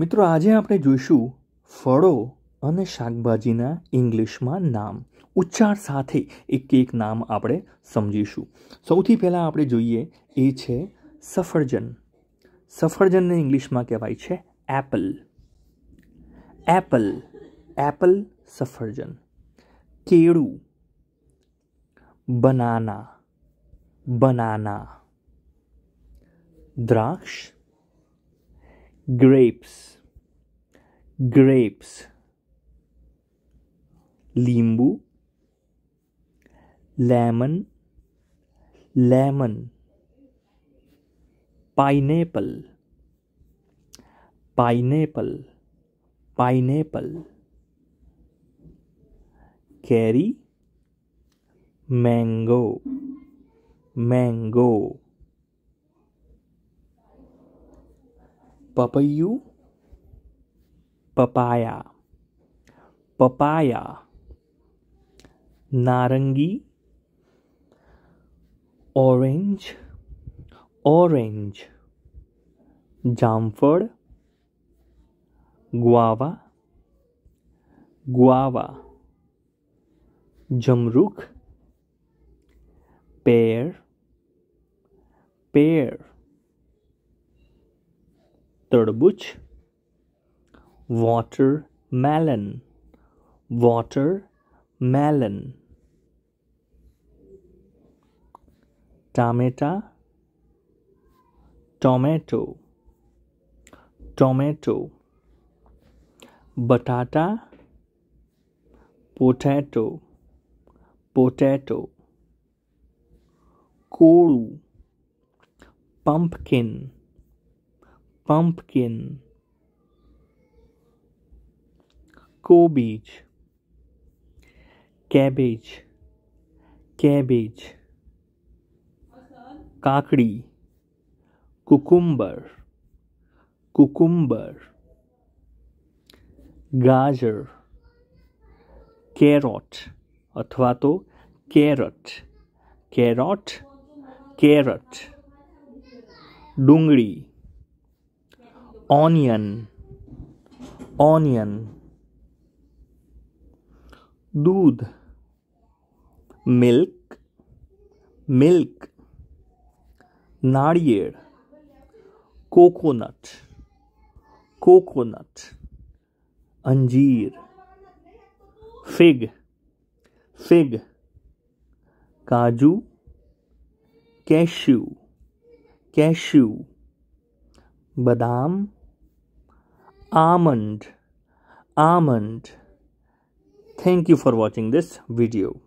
મિત્રો આજે આપણે જોઈશું ફળો અને શાકભાજીના ઇંગ્લિશમાં નામ ઉચ્ચાર સાથે એક એક નામ આપણે સમજીશું સૌથી પહેલાં આપણે જોઈએ એ છે સફરજન સફરજનને ઇંગ્લિશમાં કહેવાય છે એપલ એપલ એપલ સફરજન કેળું બનાના બનાના દ્રાક્ષ grapes grapes limbu lemon lemon pineapple pineapple pineapple carry mango mango पपयू पपाया पपाया नारंगी ऑरेंज ऑरेंज जामफल गुआवा गुआवा जमरुख पेर पेर तरबूज watermelon watermelon tomato tomato tomato batata potato potato Cool. pumpkin pumpkin कोबीज cabbage cabbage काकड़ी cucumber cucumber गाजर carrot अथवा तो कैरट कैरोट कैरट डूंगी ऑनियन ऑनियन दूध मिल्क मिल्क नारियल कोकोनट कोकोनट अंजीर फिग फिग काजू कैश्यू कैश्यू बादाम almond almond thank you for watching this video